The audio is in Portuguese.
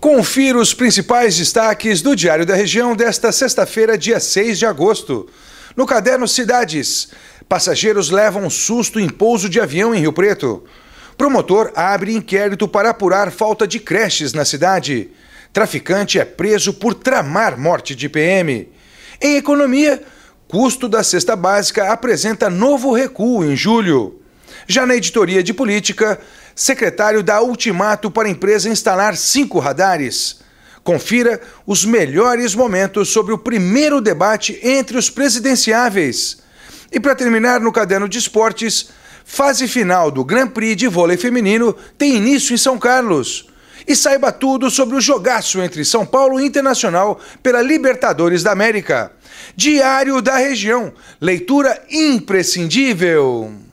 Confira os principais destaques do Diário da Região desta sexta-feira, dia 6 de agosto. No caderno Cidades, passageiros levam susto em pouso de avião em Rio Preto. Promotor abre inquérito para apurar falta de creches na cidade. Traficante é preso por tramar morte de PM. Em economia, custo da cesta básica apresenta novo recuo em julho. Já na editoria de política, secretário dá ultimato para a empresa instalar cinco radares. Confira os melhores momentos sobre o primeiro debate entre os presidenciáveis. E para terminar no caderno de esportes, fase final do Grand Prix de vôlei feminino tem início em São Carlos. E saiba tudo sobre o jogaço entre São Paulo e Internacional pela Libertadores da América. Diário da Região, leitura imprescindível.